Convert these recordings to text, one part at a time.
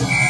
Yeah.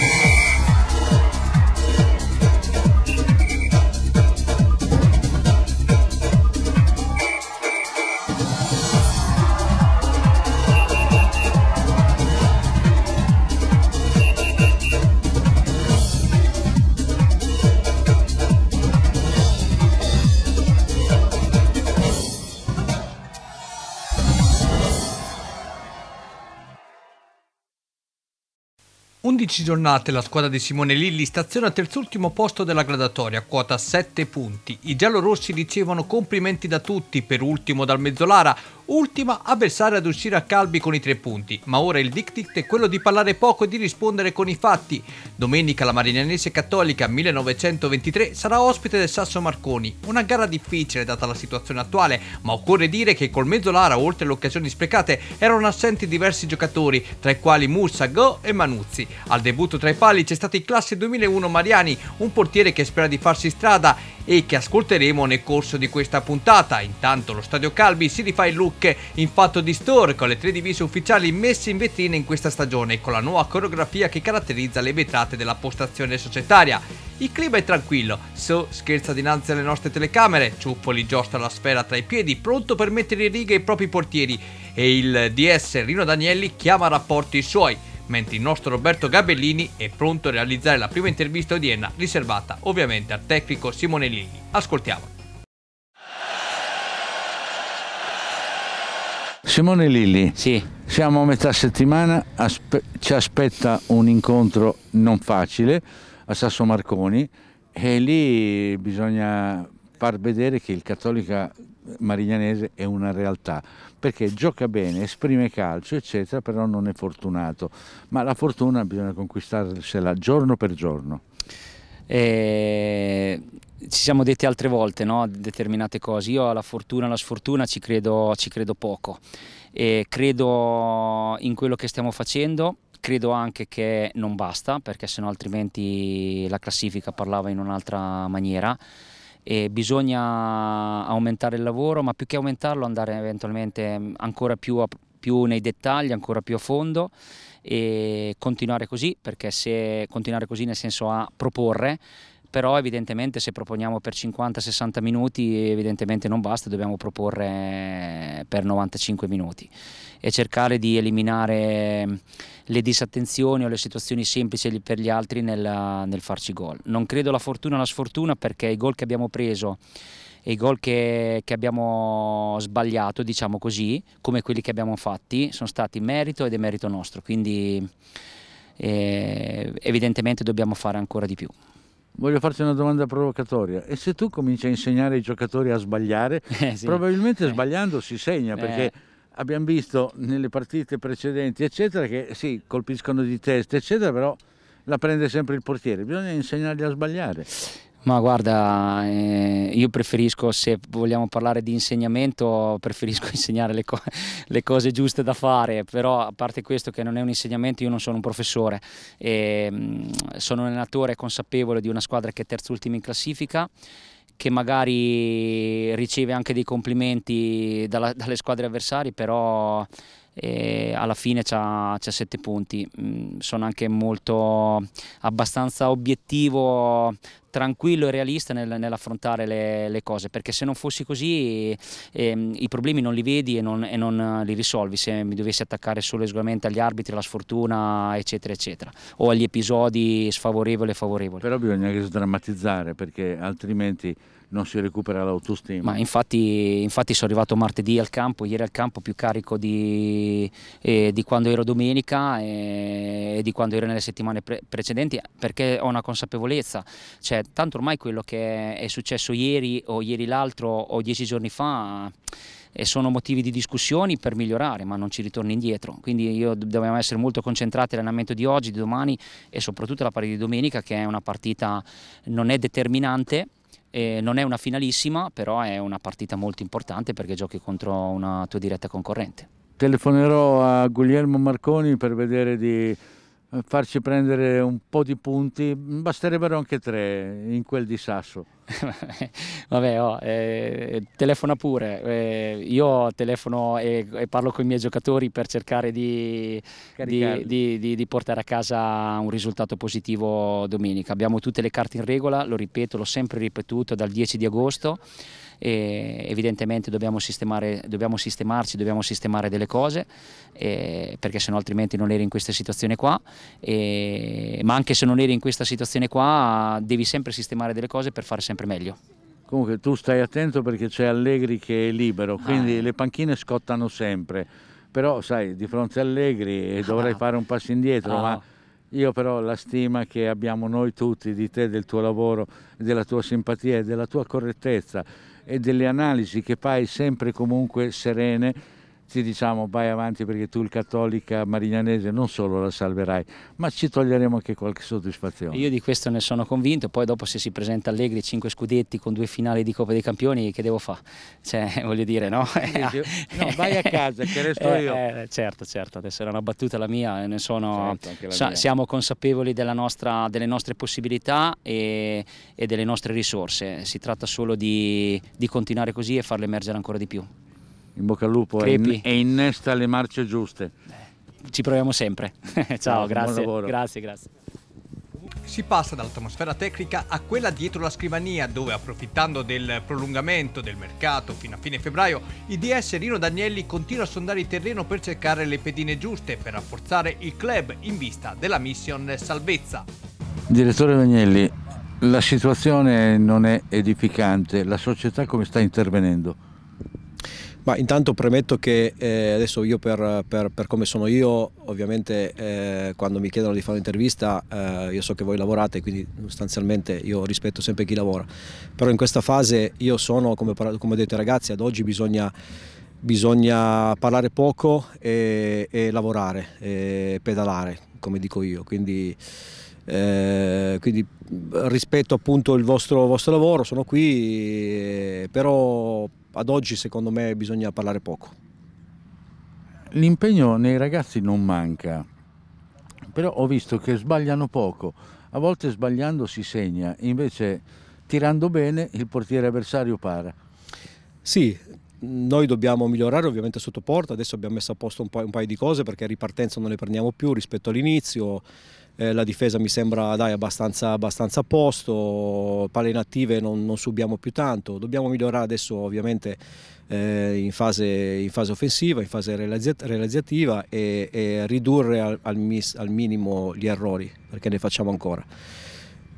11 giornate la squadra di Simone Lilli staziona al terzultimo posto della gradatoria, quota 7 punti. I giallorossi ricevono complimenti da tutti, per ultimo dal Mezzolara, ultima avversaria ad uscire a calbi con i tre punti, ma ora il diktat è quello di parlare poco e di rispondere con i fatti. Domenica la Marinianese Cattolica 1923 sarà ospite del Sasso Marconi, una gara difficile data la situazione attuale, ma occorre dire che col Mezzolara, oltre alle occasioni sprecate, erano assenti diversi giocatori, tra i quali Mursa, Go e Manuzzi. Al debutto tra i pali c'è stato il classe 2001 Mariani, un portiere che spera di farsi strada e che ascolteremo nel corso di questa puntata. Intanto lo Stadio Calbi si rifà il look in fatto di store con le tre divise ufficiali messe in vetrina in questa stagione e con la nuova coreografia che caratterizza le vetrate della postazione societaria. Il clima è tranquillo, So scherza dinanzi alle nostre telecamere, Ciuffoli giostra la sfera tra i piedi, pronto per mettere in riga i propri portieri e il DS Rino Danielli chiama a rapporto i suoi mentre il nostro Roberto Gabellini è pronto a realizzare la prima intervista odierna riservata ovviamente al tecnico Simone Lilli. Ascoltiamo. Simone Lilli, sì. siamo a metà settimana, aspe ci aspetta un incontro non facile a Sasso Marconi e lì bisogna far vedere che il Cattolica Marignanese è una realtà perché gioca bene, esprime calcio eccetera però non è fortunato ma la fortuna bisogna conquistarsela giorno per giorno eh, ci siamo detti altre volte no? determinate cose io alla fortuna alla sfortuna ci credo, ci credo poco e credo in quello che stiamo facendo credo anche che non basta perché sennò altrimenti la classifica parlava in un'altra maniera e bisogna aumentare il lavoro, ma più che aumentarlo andare eventualmente mm, ancora più, a, più nei dettagli, ancora più a fondo e continuare così, perché se continuare così nel senso a proporre però evidentemente se proponiamo per 50-60 minuti evidentemente non basta, dobbiamo proporre eh, per 95 minuti e cercare di eliminare mm, le disattenzioni o le situazioni semplici per gli altri nel, nel farci gol. Non credo la fortuna o la sfortuna perché i gol che abbiamo preso e i gol che, che, abbiamo sbagliato, diciamo così, come quelli che abbiamo fatti, sono stati merito ed è merito nostro, quindi eh, evidentemente dobbiamo fare ancora di più. Voglio farti una domanda provocatoria. E se tu cominci a insegnare ai giocatori a sbagliare, eh, sì. probabilmente eh. sbagliando si segna perché eh. abbiamo visto nelle partite precedenti, eccetera, che sì, colpiscono di testa, eccetera, però la prende sempre il portiere. Bisogna insegnargli a sbagliare. Ma guarda, eh, io preferisco, se vogliamo parlare di insegnamento, preferisco insegnare le, co le, cose giuste da fare, però a parte questo che non è un insegnamento, io non sono un professore, eh, sono un allenatore consapevole di una squadra che è terzultima in classifica che magari riceve anche dei complimenti dalla, dalle squadre avversarie, però e alla fine c'ha, c'ha 7 punti. Mm, sono anche molto abbastanza obiettivo, tranquillo e realista nel, nell'affrontare le, le, cose, perché se non fossi così ehm, i problemi non li vedi e non, e non, eh, li risolvi, se mi dovessi attaccare solo e solamente agli arbitri, alla sfortuna, eccetera, eccetera, o agli episodi sfavorevoli e favorevoli. Però bisogna anche sdrammatizzare, perché altrimenti non si recupera l'autostima. Infatti, infatti, sono arrivato martedì al campo, ieri al campo più carico di, eh, di quando ero domenica eh, e, di quando ero nelle settimane pre precedenti perché ho una consapevolezza, cioè tanto ormai quello che è successo ieri o ieri l'altro o dieci giorni fa e eh, sono motivi di discussioni per migliorare, ma non ci ritorno indietro. Quindi io dobbiamo essere molto concentrati all'allenamento di oggi, di domani e soprattutto alla partita di domenica che è una partita non è determinante eh, non è una finalissima, però è una partita molto importante perché giochi contro una tua diretta concorrente. Telefonerò a Guglielmo Marconi per vedere di eh, farci prendere un po' di punti, mm, basterebbero anche tre in quel di Sasso. Vabbè, oh, eh, telefona pure, eh, io telefono e, e, parlo con i miei giocatori per cercare di, di, di, di, portare a casa un risultato positivo domenica. Abbiamo tutte le carte in regola, lo ripeto, l'ho sempre ripetuto dal 10 di agosto e evidentemente dobbiamo, dobbiamo, sistemarci, dobbiamo sistemare delle cose eh, perché se no altrimenti non eri in questa situazione qua, eh, ma anche se non eri in questa situazione qua devi sempre sistemare delle cose per fare sempre meglio. Comunque tu stai attento perché c'è Allegri che è libero, ah. quindi ah. le panchine scottano sempre però sai di fronte a Allegri eh, ah, fare un passo indietro ah, ma io però la stima che abbiamo noi tutti di te, del tuo lavoro, della tua simpatia e della tua correttezza e delle analisi che fai sempre comunque serene ti diciamo vai avanti perché tu il cattolica marignanese non solo la salverai, ma ci toglieremo anche qualche soddisfazione. Io di questo ne sono convinto, poi dopo se si presenta Allegri 5 scudetti con due finali di Coppa dei Campioni, che devo fare? Cioè, voglio dire, no? no, vai a eh, casa, che resto eh, io. Eh, certo, certo, adesso era una battuta la mia, eh, ne sono, certo, la mia. siamo consapevoli nostra, delle nostre possibilità e, e, delle nostre risorse, si tratta solo di, di continuare così e farle emergere ancora di più in bocca al lupo Crepi. e innesta le marce giuste. Ci proviamo sempre. Ciao, Ciao grazie. Grazie, grazie. Si passa dall'atmosfera tecnica a quella dietro la scrivania, dove approfittando del prolungamento del mercato fino a fine febbraio, il DS Rino Danielli continua a sondare il terreno per cercare le pedine giuste per rafforzare il club in vista della mission salvezza. Direttore Danielli, la situazione non è edificante, la società come sta intervenendo? Ma intanto premetto che eh, adesso io per, per, per, come sono io, ovviamente eh, quando mi chiedono di fare un'intervista eh, io so che voi lavorate, quindi sostanzialmente io rispetto sempre chi lavora. Però in questa fase io sono, come, come ho detto ai ragazzi, ad oggi bisogna, bisogna parlare poco e, e lavorare, e pedalare, come dico io. Quindi eh, quindi rispetto appunto il vostro, vostro lavoro sono qui, eh, però ad oggi secondo me bisogna parlare poco. L'impegno nei ragazzi non manca, però ho visto che sbagliano poco, a volte sbagliando si segna, invece tirando bene il portiere avversario para. Sì, noi dobbiamo migliorare ovviamente sotto porta, adesso abbiamo messo a posto un paio, un paio di cose perché ripartenza non le prendiamo più rispetto all'inizio, eh, la difesa mi sembra dai, abbastanza, abbastanza, a posto, palle inattive non, non, subiamo più tanto, dobbiamo migliorare adesso ovviamente eh, in, fase, in, fase, offensiva, in fase realizzativa e, e ridurre al, al, mis, al minimo gli errori perché ne facciamo ancora.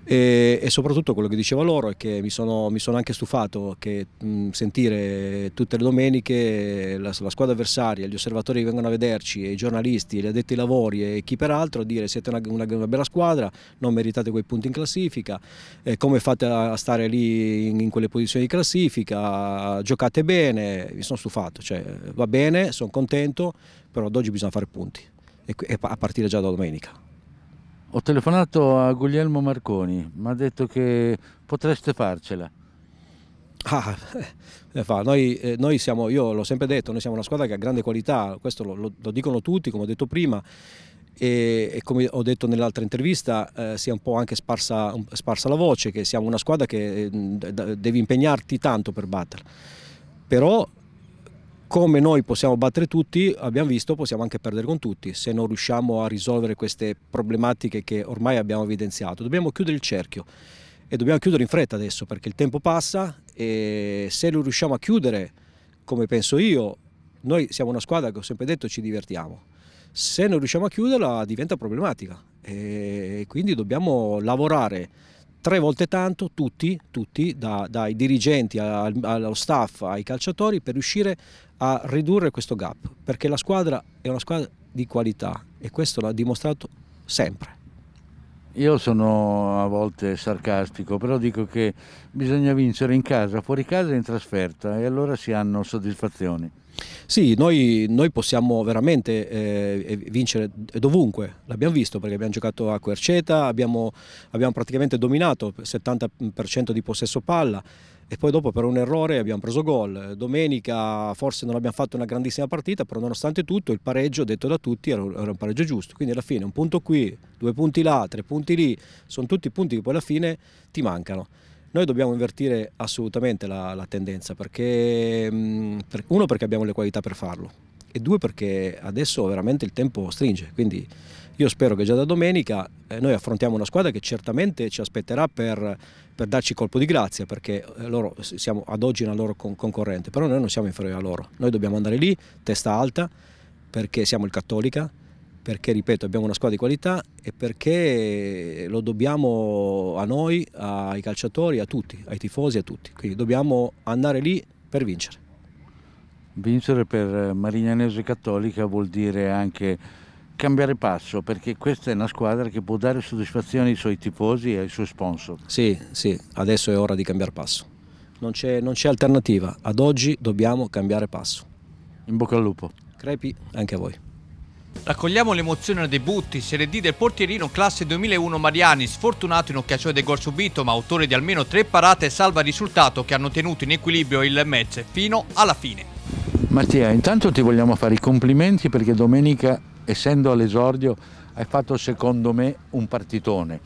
E, e, soprattutto quello che dicevo loro è che mi sono, mi sono anche stufato che mh, sentire tutte le domeniche la, la, squadra avversaria, gli osservatori che vengono a vederci, i giornalisti, gli addetti ai lavori e chi peraltro dire siete una, una, una bella squadra, non meritate quei punti in classifica, eh, come fate a, a stare lì in, in, quelle posizioni di classifica, giocate bene, mi sono stufato, cioè, va bene, sono contento, però ad oggi bisogna fare punti e, e a partire già da domenica. Ho telefonato a Guglielmo Marconi, mi ha detto che potreste farcela. Ah, eh, fa. Noi, eh, noi, siamo, io l'ho sempre detto, noi siamo una squadra che ha grande qualità, questo lo, lo, lo dicono tutti, come ho detto prima, e, e come ho detto nell'altra intervista eh, si è un po' anche sparsa, sparsa, la voce, che siamo una squadra che eh, devi impegnarti tanto per batterla. Però come noi possiamo battere tutti, abbiamo visto, possiamo anche perdere con tutti se non riusciamo a risolvere queste problematiche che ormai abbiamo evidenziato. Dobbiamo chiudere il cerchio e dobbiamo chiudere in fretta adesso perché il tempo passa e se lo riusciamo a chiudere, come penso io, noi siamo una squadra che ho sempre detto ci divertiamo. Se non riusciamo a chiuderla diventa problematica e quindi dobbiamo lavorare tre volte tanto tutti, tutti da, dai dirigenti allo staff, ai calciatori per riuscire a ridurre questo gap, perché la squadra è una squadra di qualità e questo l'ha dimostrato sempre. Io sono a volte sarcastico, però dico che bisogna vincere in casa, fuori casa e in trasferta e allora si hanno soddisfazioni. Sì, noi, noi possiamo veramente eh, vincere dovunque, l'abbiamo visto perché abbiamo giocato a Querceta, abbiamo, abbiamo praticamente dominato il 70% di possesso palla e poi dopo per un errore abbiamo preso gol. Domenica forse non abbiamo fatto una grandissima partita, però nonostante tutto il pareggio detto da tutti era un pareggio giusto, quindi alla fine un punto qui, due punti là, tre punti lì, sono tutti punti che poi alla fine ti mancano. Noi dobbiamo invertire assolutamente la, la tendenza, perché, mm, uno perché abbiamo le qualità per farlo e due perché adesso veramente il tempo stringe, quindi io spero che già da domenica eh, noi affrontiamo una squadra che certamente ci aspetterà per, per darci colpo di grazia, perché eh, loro siamo ad oggi una loro con, concorrente, però noi non siamo inferiori a loro, noi dobbiamo andare lì testa alta perché siamo il Cattolica, perché, ripeto, abbiamo una squadra di qualità e perché lo dobbiamo a noi, ai calciatori, a tutti, ai tifosi, a tutti. Quindi dobbiamo andare lì per vincere. Vincere per Marignanese Cattolica vuol dire anche cambiare passo perché questa è una squadra che può dare soddisfazione ai suoi tifosi e ai suoi sponsor. Sì, sì, adesso è ora di cambiare passo. Non c'è, alternativa, ad oggi dobbiamo cambiare passo. In bocca al lupo. Crepi anche a voi. Raccogliamo l'emozione al debutto in Serie D del portierino classe 2001 Mariani, sfortunato in occasione del gol subito, ma autore di almeno tre parate salva il risultato che hanno tenuto in equilibrio il Metz fino alla fine. Mattia, intanto ti vogliamo fare i complimenti perché domenica, essendo all'esordio, hai fatto secondo me un partitone.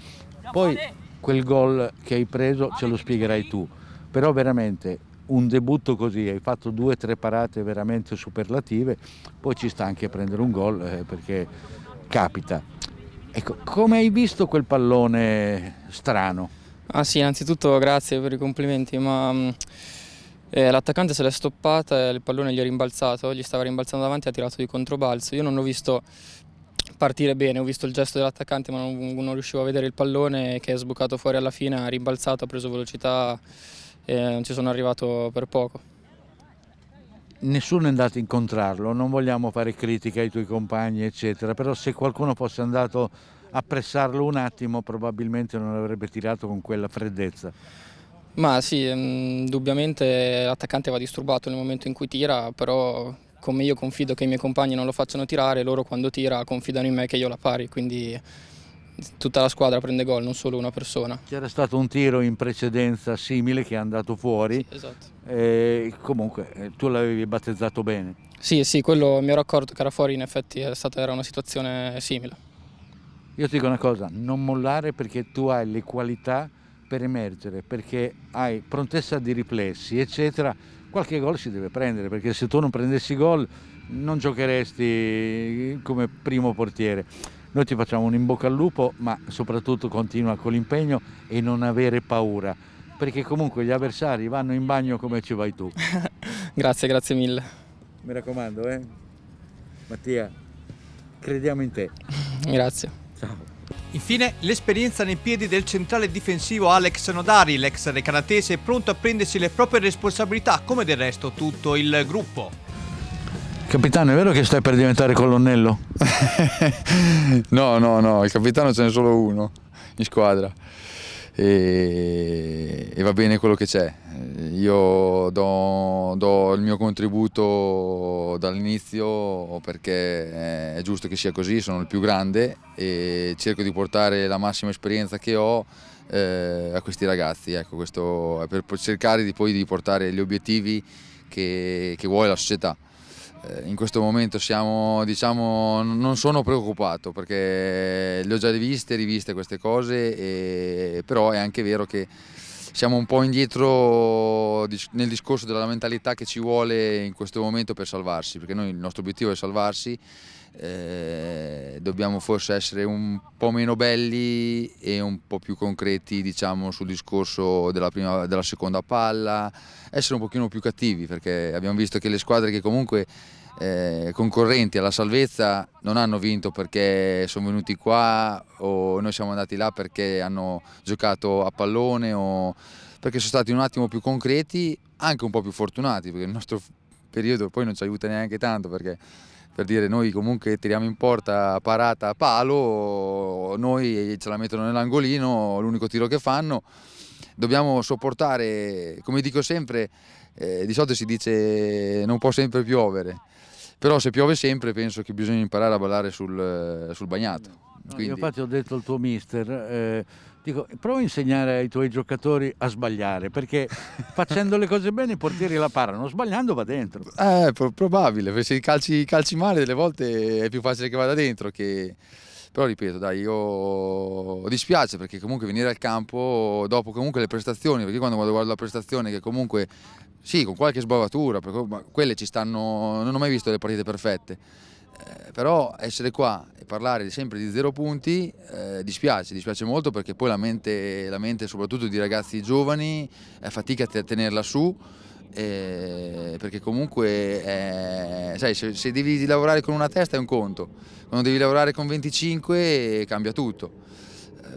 Poi quel gol che hai preso ce lo spiegherai tu, però veramente un debutto così, hai fatto due o tre parate veramente superlative, poi ci sta anche a prendere un gol eh, perché capita. Ecco, come hai visto quel pallone strano? Ah sì, innanzitutto grazie per i complimenti, ma mm, eh, l'attaccante se l'è stoppata, e il pallone gli è rimbalzato, gli stava rimbalzando davanti e ha tirato di controbalzo. Io non l'ho visto partire bene, ho visto il gesto dell'attaccante ma non, non riuscivo a vedere il pallone che è sbucato fuori alla fine, ha rimbalzato, ha preso velocità e non ci sono arrivato per poco. Nessuno è andato a incontrarlo, non vogliamo fare critica ai tuoi compagni eccetera, però se qualcuno fosse andato a pressarlo un attimo probabilmente non avrebbe tirato con quella freddezza. Ma sì, mm, indubbiamente l'attaccante va disturbato nel momento in cui tira, però come io confido che i miei compagni non lo facciano tirare, loro quando tira confidano in me che io la pari, quindi tutta la squadra prende gol, non solo una persona. C'era stato un tiro in precedenza simile che è andato fuori. Sì, esatto. E eh, comunque eh, tu l'avevi battezzato bene. Sì, sì, quello mi ero accorto che era fuori, in effetti stata, era una situazione simile. Io ti dico una cosa, non mollare perché tu hai le qualità per emergere, perché hai prontezza di riflessi, eccetera. Qualche gol si deve prendere, perché se tu non prendessi gol non giocheresti come primo portiere. Noi ti facciamo un in bocca al lupo, ma soprattutto continua con l'impegno e non avere paura, perché comunque gli avversari vanno in bagno come ci vai tu. grazie, grazie mille. Mi raccomando, eh? Mattia, crediamo in te. grazie. Ciao. Infine l'esperienza nei piedi del centrale difensivo Alex Nodari, l'ex canatese, pronto a prendersi le proprie responsabilità come del resto tutto il gruppo. Capitano, è vero che stai per diventare colonnello? no, no, no, il capitano ce n'è solo uno in squadra e, e va bene quello che c'è. Io do, do, il mio contributo dall'inizio perché è giusto che sia così, sono il più grande e cerco di portare la massima esperienza che ho eh, a questi ragazzi, ecco, questo è per cercare di poi di portare gli obiettivi che, che vuole la società. Eh, in questo momento siamo, diciamo, non sono preoccupato perché le ho già riviste, riviste queste cose, e, però è anche vero che siamo un po' indietro nel discorso della mentalità che ci vuole in questo momento per salvarsi, perché noi il nostro obiettivo è salvarsi eh, dobbiamo forse essere un po' meno belli e un po' più concreti diciamo, sul discorso della, prima, della seconda palla, essere un pochino più cattivi perché abbiamo visto che le squadre che comunque eh, concorrenti alla salvezza non hanno vinto perché sono venuti qua o noi siamo andati là perché hanno giocato a pallone o perché sono stati un attimo più concreti, anche un po' più fortunati perché il nostro periodo poi non ci aiuta neanche tanto perché per dire noi comunque tiriamo in porta parata a palo, noi ce la mettono nell'angolino, l'unico tiro che fanno, dobbiamo sopportare, come dico sempre, eh, di solito si dice non può sempre piovere, però se piove sempre penso che bisogna imparare a ballare sul, eh, sul bagnato. Quindi... No, infatti ho detto al tuo mister... Eh dico prova a insegnare ai tuoi giocatori a sbagliare perché facendo le cose bene i portieri la parano sbagliando va dentro eh probabile perché se calci, calci male delle volte è più facile che vada dentro che però ripeto dai io dispiace perché comunque venire al campo dopo comunque le prestazioni perché quando guardo la prestazione che comunque sì con qualche sbavatura perché, ma quelle ci stanno non ho mai visto le partite perfette eh, però essere qua e parlare sempre di zero punti eh, dispiace, dispiace molto perché poi la mente, la mente soprattutto di ragazzi giovani è eh, fatica a tenerla su eh, perché comunque eh, sai, se, se, devi lavorare con una testa è un conto, quando devi lavorare con 25 eh, cambia tutto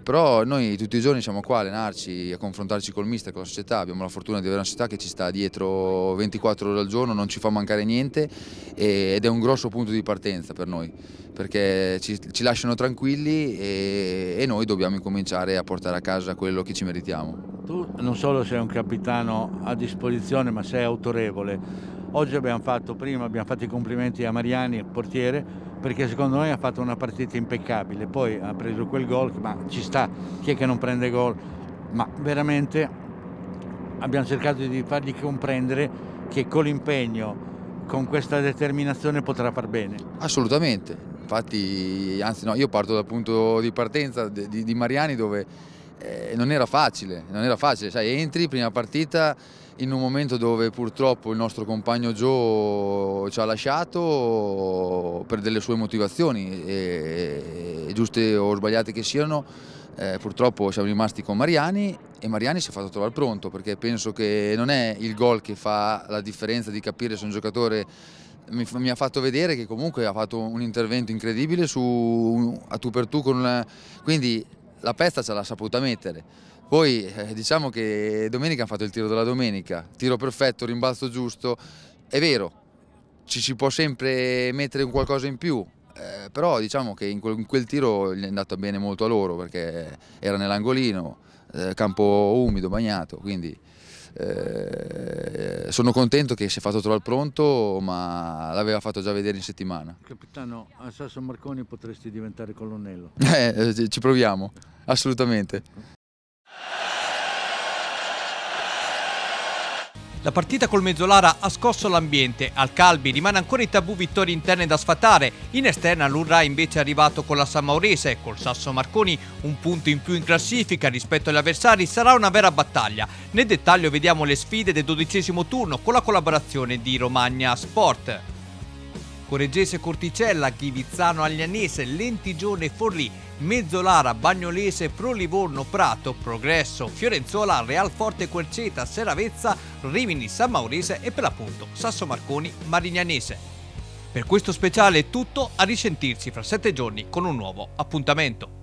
però noi tutti i giorni siamo qua a allenarci, a confrontarci col mister, con la società, abbiamo la fortuna di avere una società che ci sta dietro 24 ore al giorno, non ci fa mancare niente ed è un grosso punto di partenza per noi, perché ci, ci lasciano tranquilli e, e noi dobbiamo incominciare a portare a casa quello che ci meritiamo. Tu non solo sei un capitano a disposizione ma sei autorevole, Oggi abbiamo fatto, prima abbiamo fatto i complimenti a Mariani, il portiere, perché secondo noi ha fatto una partita impeccabile, poi ha preso quel gol, ma ci sta, chi è che non prende gol? Ma veramente abbiamo cercato di fargli comprendere che con l'impegno, con questa determinazione potrà far bene. Assolutamente, infatti anzi no, io parto dal punto di partenza di, di Mariani dove eh, non era facile, non era facile, sai, entri prima partita in un momento dove purtroppo il nostro compagno Joe ci ha lasciato per delle sue motivazioni, e, e giuste o sbagliate che siano, eh, purtroppo siamo rimasti con Mariani e Mariani si è fatto trovare pronto perché penso che non è il gol che fa la differenza di capire se un giocatore mi, mi ha fatto vedere che comunque ha fatto un intervento incredibile su, a tu per tu con quindi la pezza ce l'ha saputa mettere poi eh, diciamo che domenica hanno fatto il tiro della domenica, tiro perfetto, rimbalzo giusto, è vero, ci si può sempre mettere un qualcosa in più, eh, però diciamo che in quel, in quel tiro gli è andato bene molto a loro perché era nell'angolino, eh, campo umido, bagnato, quindi eh, sono contento che si è fatto trovare pronto ma l'aveva fatto già vedere in settimana. Capitano, a Sasso Marconi potresti diventare colonnello? Eh, ci proviamo, assolutamente. La partita col Mezzolara ha scosso l'ambiente, al Calbi rimane ancora i tabù vittorie interne da sfatare, in esterna l'Urra invece è arrivato con la San Maurese, col Sasso Marconi un punto in più in classifica rispetto agli avversari sarà una vera battaglia. Nel dettaglio vediamo le sfide del dodicesimo turno con la collaborazione di Romagna Sport. Correggese Corticella, Ghivizzano Aglianese, Lentigione Forlì Mezzolara, Bagnolese, Pro Livorno, Prato, Progresso, Fiorenzola, Forte Querceta, Seravezza, Rimini, San Maurese e per l'appunto Sasso Marconi, Marignanese. Per questo speciale è tutto, a risentirci fra sette giorni con un nuovo appuntamento.